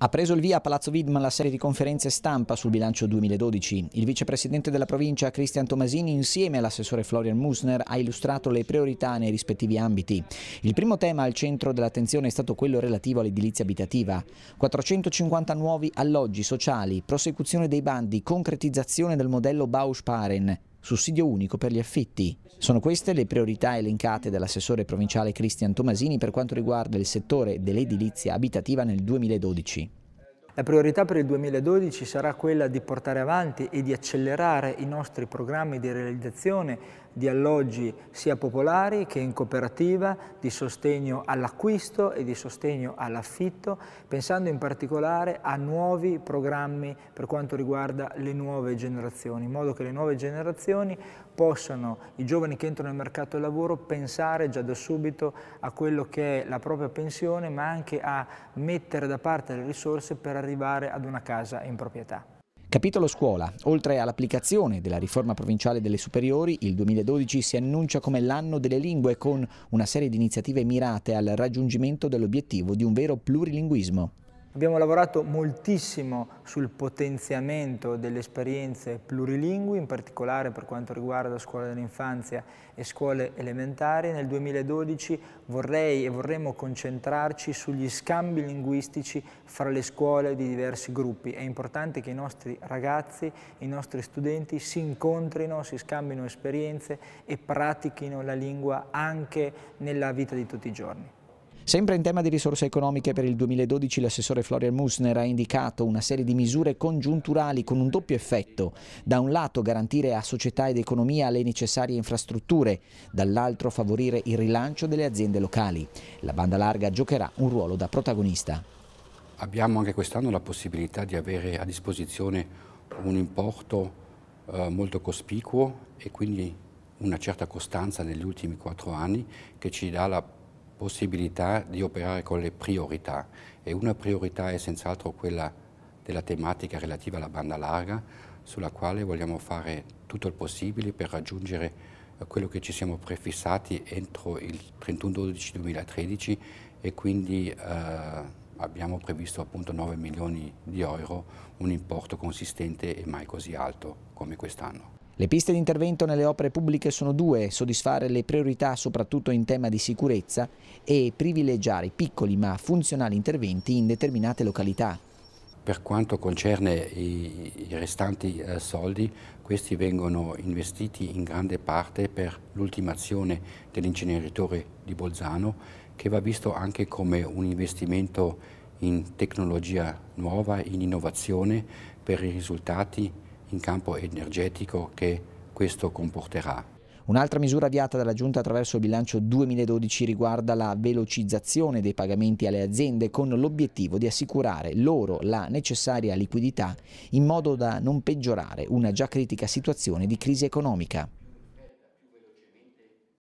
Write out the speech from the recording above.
Ha preso il via a Palazzo Vidma la serie di conferenze stampa sul bilancio 2012. Il vicepresidente della provincia, Cristian Tomasini, insieme all'assessore Florian Musner, ha illustrato le priorità nei rispettivi ambiti. Il primo tema al centro dell'attenzione è stato quello relativo all'edilizia abitativa. 450 nuovi alloggi sociali, prosecuzione dei bandi, concretizzazione del modello Bausparen, sussidio unico per gli affitti. Sono queste le priorità elencate dall'assessore provinciale Cristian Tomasini per quanto riguarda il settore dell'edilizia abitativa nel 2012. La priorità per il 2012 sarà quella di portare avanti e di accelerare i nostri programmi di realizzazione di alloggi sia popolari che in cooperativa, di sostegno all'acquisto e di sostegno all'affitto, pensando in particolare a nuovi programmi per quanto riguarda le nuove generazioni, in modo che le nuove generazioni possano, i giovani che entrano nel mercato del lavoro, pensare già da subito a quello che è la propria pensione, ma anche a mettere da parte le risorse per arrivare arrivare ad una casa in proprietà. Capitolo scuola. Oltre all'applicazione della riforma provinciale delle superiori, il 2012 si annuncia come l'anno delle lingue con una serie di iniziative mirate al raggiungimento dell'obiettivo di un vero plurilinguismo. Abbiamo lavorato moltissimo sul potenziamento delle esperienze plurilingui, in particolare per quanto riguarda scuole dell'infanzia e scuole elementari. Nel 2012 vorrei e vorremmo concentrarci sugli scambi linguistici fra le scuole di diversi gruppi. È importante che i nostri ragazzi, i nostri studenti si incontrino, si scambino esperienze e pratichino la lingua anche nella vita di tutti i giorni. Sempre in tema di risorse economiche per il 2012 l'assessore Florian Musner ha indicato una serie di misure congiunturali con un doppio effetto. Da un lato garantire a società ed economia le necessarie infrastrutture, dall'altro favorire il rilancio delle aziende locali. La banda larga giocherà un ruolo da protagonista. Abbiamo anche quest'anno la possibilità di avere a disposizione un importo eh, molto cospicuo e quindi una certa costanza negli ultimi quattro anni che ci dà la possibilità possibilità di operare con le priorità e una priorità è senz'altro quella della tematica relativa alla banda larga sulla quale vogliamo fare tutto il possibile per raggiungere eh, quello che ci siamo prefissati entro il 31-12-2013 e quindi eh, abbiamo previsto appunto 9 milioni di euro, un importo consistente e mai così alto come quest'anno. Le piste di intervento nelle opere pubbliche sono due, soddisfare le priorità soprattutto in tema di sicurezza e privilegiare piccoli ma funzionali interventi in determinate località. Per quanto concerne i, restanti eh, soldi, questi vengono investiti in grande parte per l'ultimazione dell'inceneritore di Bolzano, che va visto anche come un investimento in tecnologia nuova, in innovazione, per i risultati in campo energetico che questo comporterà. Un'altra misura avviata dalla Giunta attraverso il bilancio 2012 riguarda la velocizzazione dei pagamenti alle aziende con l'obiettivo di assicurare loro la necessaria liquidità in modo da non peggiorare una già critica situazione di crisi economica.